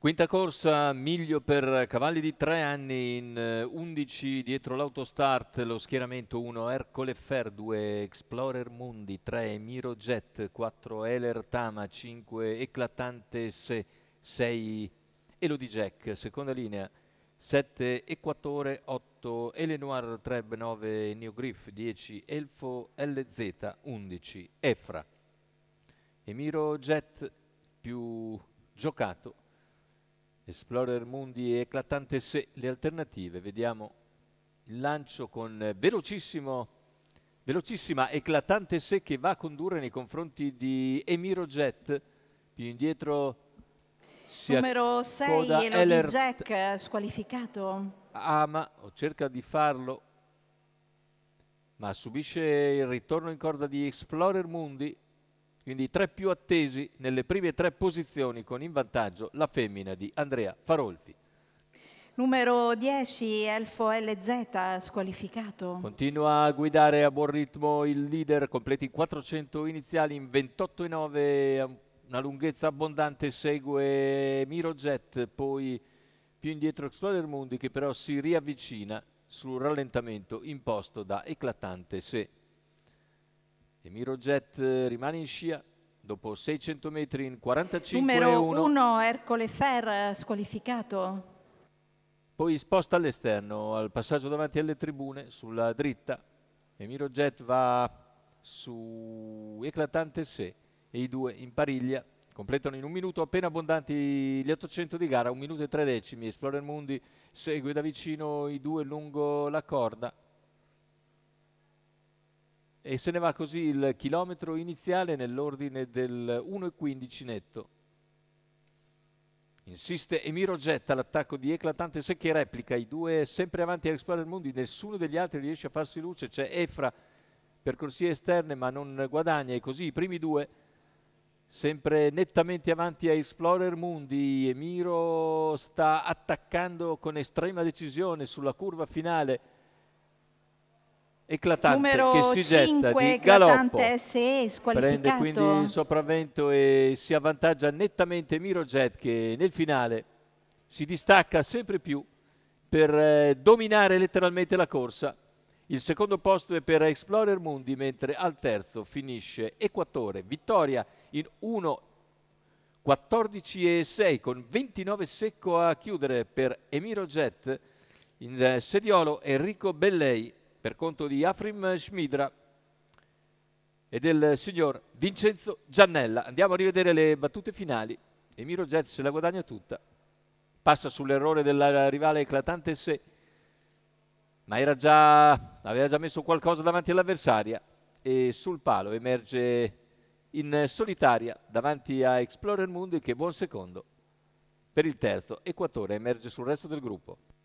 Quinta corsa, miglio per cavalli di tre anni in 11 eh, dietro l'autostart, lo schieramento 1 Ercole Fer, 2 Explorer Mundi, 3 Miro Jet, 4 Eler Tama, 5 Eclatante Se, 6 Elodie Jack, seconda linea 7 Equatore, 8 Elenoir Treb, 9 Neogriff, 10 Elfo LZ, 11 Efra. Emiro Jet più giocato Explorer Mundi eclatante se le alternative, vediamo il lancio con velocissima eclatante se che va a condurre nei confronti di Emiro Jet, più indietro si numero 6 Elodie Jack squalificato ama o cerca di farlo ma subisce il ritorno in corda di Explorer Mundi quindi i tre più attesi nelle prime tre posizioni con in vantaggio la femmina di Andrea Farolfi. Numero 10, Elfo LZ, squalificato. Continua a guidare a buon ritmo il leader, completi 400 iniziali in 28,9, una lunghezza abbondante, segue Mirojet, poi più indietro Explorer Mundi che però si riavvicina sul rallentamento imposto da eclatante Se. Emiro Jet eh, rimane in scia dopo 600 metri in 45 Numero 1 Ercole Fer squalificato. Poi sposta all'esterno al passaggio davanti alle tribune sulla dritta. Emiro Jet va su eclatante sé e i due in pariglia completano in un minuto appena abbondanti gli 800 di gara, un minuto e tre decimi. Explorer Mundi segue da vicino i due lungo la corda e se ne va così il chilometro iniziale nell'ordine del 1,15 netto. Insiste Emiro Getta l'attacco di eclatante secchia replica, i due sempre avanti a esplorare il mondo, nessuno degli altri riesce a farsi luce, c'è Efra per corsie esterne ma non guadagna e così i primi due sempre nettamente avanti a Explorer Mundi, Emiro sta attaccando con estrema decisione sulla curva finale eclatante Numero che si getta 5, getta di galoppo SE, prende quindi il sopravvento e si avvantaggia nettamente Mirojet che nel finale si distacca sempre più per eh, dominare letteralmente la corsa il secondo posto è per Explorer Mundi mentre al terzo finisce Equatore vittoria in 1 14 e 6 con 29 secco a chiudere per Emiro Jet in eh, Seriolo Enrico Bellei per conto di Afrim Schmidra e del signor Vincenzo Giannella. Andiamo a rivedere le battute finali. Emiro Jets se la guadagna tutta. Passa sull'errore della rivale eclatante se ma era già, aveva già messo qualcosa davanti all'avversaria e sul palo emerge in solitaria davanti a Explorer Mundi che buon secondo per il terzo e Quattore emerge sul resto del gruppo.